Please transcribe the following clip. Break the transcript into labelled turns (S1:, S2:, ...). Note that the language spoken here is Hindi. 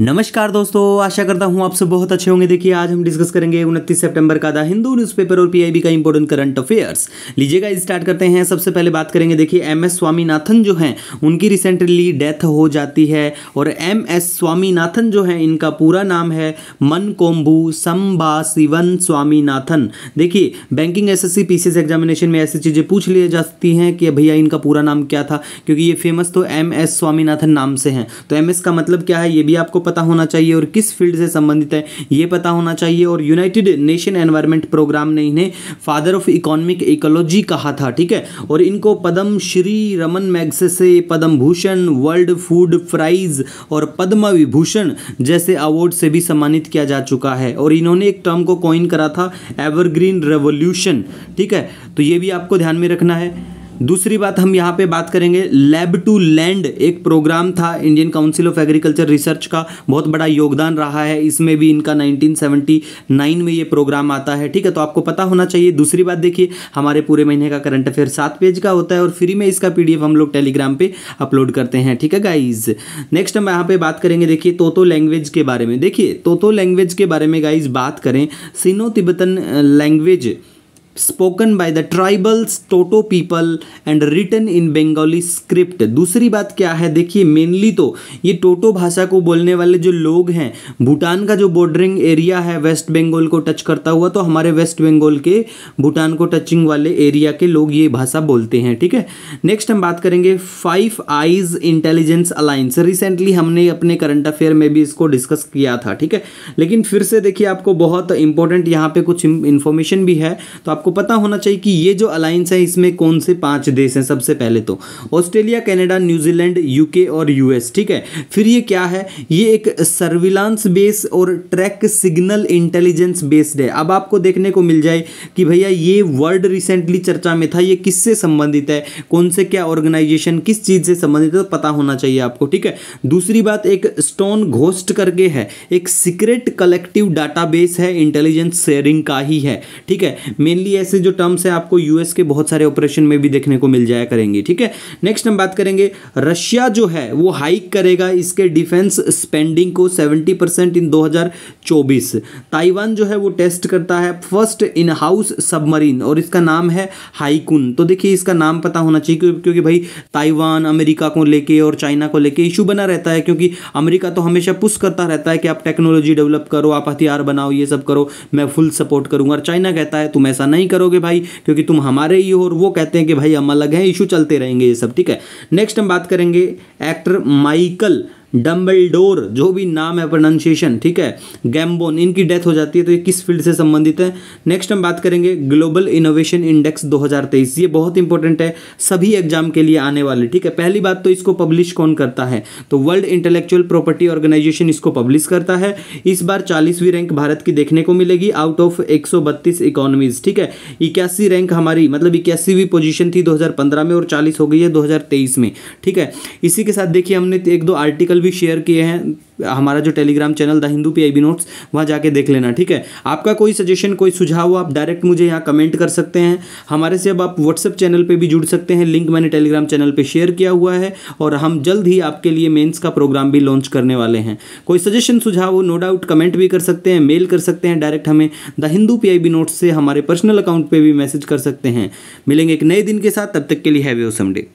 S1: नमस्कार दोस्तों आशा करता हूं आप सब बहुत अच्छे होंगे देखिए आज हम डिस्कस करेंगे 29 सितंबर का द हिंदू न्यूज़पेपर और पीआईबी का इंपॉर्टेंट करंट अफेयर्स लीजिएगा स्टार्ट करते हैं सबसे पहले बात करेंगे देखिए एम एस स्वामीनाथन जो हैं उनकी रिसेंटली डेथ हो जाती है और एम एस स्वामीनाथन जो हैं इनका पूरा नाम है मन कोम्बू सम्बा स्वामीनाथन देखिए banking S S C examination में ऐसी चीज़ें पूछ ली जाती हैं कि भैया इनका पूरा नाम क्या था क्योंकि ये फेमस तो एम एस स्वामीनाथन नाम से हैं तो एम एस का मतलब क्या है ये भी आपको पता होना चाहिए और किस फील्ड से संबंधित है ये पता होना चाहिए और यूनाइटेड नेशन एनवायरमेंट प्रोग्राम ने इन्हें फादर ऑफ इकोनॉमिक इकोलॉजी कहा था ठीक है और इनको पद्म श्री रमन मैगसे से Padma Bhushan world food prize और पद्म विभूषण जैसे अवार्ड से भी सम्मानित किया जा चुका है और इन्होंने एक टर्म को कॉइन करा था एवरग्रीन रेवोल्यूशन ठीक है तो ये भी आपको ध्यान में रखना है दूसरी बात हम यहाँ पे बात करेंगे लैब टू लैंड एक प्रोग्राम था Indian council of agriculture research का बहुत बड़ा योगदान रहा है इसमें भी इनका 1979 में ये प्रोग्राम आता है ठीक है तो आपको पता होना चाहिए दूसरी बात देखिए हमारे पूरे महीने का करंट अफेयर सात पेज का होता है और फ्री में इसका पी हम लोग टेलीग्राम पर अपलोड करते हैं ठीक है गाइज नेक्स्ट हम यहाँ पर बात करेंगे देखिए तोतो लैंग्वेज के बारे में देखिए तोतो लैंग्वेज के बारे में गाइज बात करें Sino Tibetan language spoken by the tribals Toto people and written in Bengali script दूसरी बात क्या है देखिए मेनली तो ये टोटो भाषा को बोलने वाले जो लोग हैं भूटान का जो बॉर्डरिंग एरिया है वेस्ट बंगाल को टच करता हुआ तो हमारे वेस्ट बंगाल के भूटान को टचिंग वाले एरिया के लोग ये भाषा बोलते हैं ठीक है नेक्स्ट हम बात करेंगे five eyes intelligence alliance recently हमने अपने करंट अफेयर में भी इसको डिस्कस किया था ठीक है लेकिन फिर से देखिए आपको बहुत इंपॉर्टेंट यहाँ पे कुछ इंफॉर्मेशन भी है तो आप आपको पता होना चाहिए कि ये जो अलायंस है इसमें कौन से पांच देश हैं सबसे पहले तो ऑस्ट्रेलिया कनाडा न्यूजीलैंड यूके और यूएस ठीक है फिर ये क्या है ये एक सर्विलांस बेस और ट्रैक सिग्नल इंटेलिजेंस बेस्ड है अब आपको देखने को मिल जाए कि भैया ये वर्ल्ड रिसेंटली चर्चा में था ये किससे संबंधित है कौन से क्या ऑर्गेनाइजेशन किस चीज़ से संबंधित है तो पता होना चाहिए आपको ठीक है दूसरी बात एक स्टोन घोस्ट करके है एक सीक्रेट कलेक्टिव डाटाबेस है इंटेलिजेंस शेयरिंग का ही है ठीक है मेनली ये ऐसे जो टर्म्स हैं आपको यूएस के बहुत सारे ऑपरेशन में भी देखने को मिल जाया करेंगे ठीक है नेक्स्ट हम बात करेंगे रशिया जो है वो हाइक करेगा इसके डिफेंस स्पेंडिंग को 70 परसेंट इन 2024 ताइवान जो है वो टेस्ट करता है फर्स्ट इन हाउस सबमरीन और इसका नाम है हाइकुन तो देखिए इसका नाम पता होना चाहिए क्योंकि भाई ताइवान अमेरिका को लेके और चाइना को लेके इशू बना रहता है क्योंकि अमेरिका तो हमेशा पुश करता रहता है कि आप टेक्नोलॉजी डेवलप करो आप हथियार बनाओ ये सब करो मैं फुल सपोर्ट करूंगा और चाइना कहता है तुम ऐसा नहीं नहीं करोगे भाई क्योंकि तुम हमारे ही हो और वो कहते हैं कि भाई हम अलग हैं इशू चलते रहेंगे ये सब ठीक है नेक्स्ट हम बात करेंगे एक्टर माइकल डम्बलडोर जो भी नाम है प्रोनाउंसिएशन ठीक है गैम्बोन इनकी डेथ हो जाती है तो ये किस फील्ड से संबंधित है नेक्स्ट हम बात करेंगे ग्लोबल इनोवेशन इंडेक्स 2023 ये बहुत इंपॉर्टेंट है सभी एग्जाम के लिए आने वाले ठीक है पहली बात तो इसको पब्लिश कौन करता है तो वर्ल्ड इंटेलेक्चुअल प्रॉपर्टी ऑर्गेनाइजेशन इसको पब्लिश करता है इस बार चालीसवीं रैंक भारत की देखने को मिलेगी आउट ऑफ एक इकोनॉमीज ठीक है इक्यासी रैंक हमारी मतलब इक्यासीवीं पोजीशन थी दो में और चालीस हो गई है दो में ठीक है इसी के साथ देखिए हमने एक दो आर्टिकल भी शेयर किए हैं हमारा जो telegram channel the Hindu P I B notes वहाँ जाके देख लेना ठीक है आपका कोई सजेशन कोई सुझाव आप डायरेक्ट मुझे यहाँ कमेंट कर सकते हैं हमारे से अब आप व्हाट्सअप चैनल पे भी जुड़ सकते हैं लिंक मैंने टेलीग्राम चैनल पे शेयर किया हुआ है और हम जल्द ही आपके लिए मेंस का प्रोग्राम भी लॉन्च करने वाले हैं कोई सजेशन सुझाव नो डाउट कमेंट भी कर सकते हैं मेल कर सकते हैं डायरेक्ट हमें the Hindu P I notes से हमारे पर्सनल अकाउंट पर भी मैसेज कर सकते हैं मिलेंगे एक नए दिन के साथ तब तक के लिए हैवे ओ समे